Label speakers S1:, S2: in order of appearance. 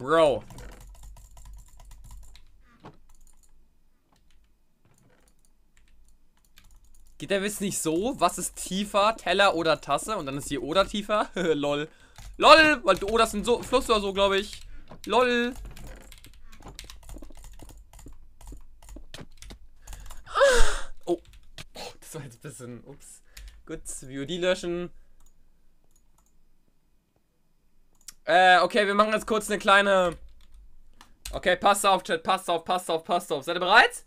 S1: Bro. Geht der Witz nicht so? Was ist tiefer? Teller oder Tasse? Und dann ist hier oder tiefer? Lol. Lol, weil Oder sind so Fluss oder so, glaube ich. Lol. Oh. oh. Das war jetzt ein bisschen. Ups. Gut, VOD löschen. Äh, okay, wir machen jetzt kurz eine kleine... Okay, passt auf, Chat, passt auf, passt auf, passt auf. Seid ihr bereit?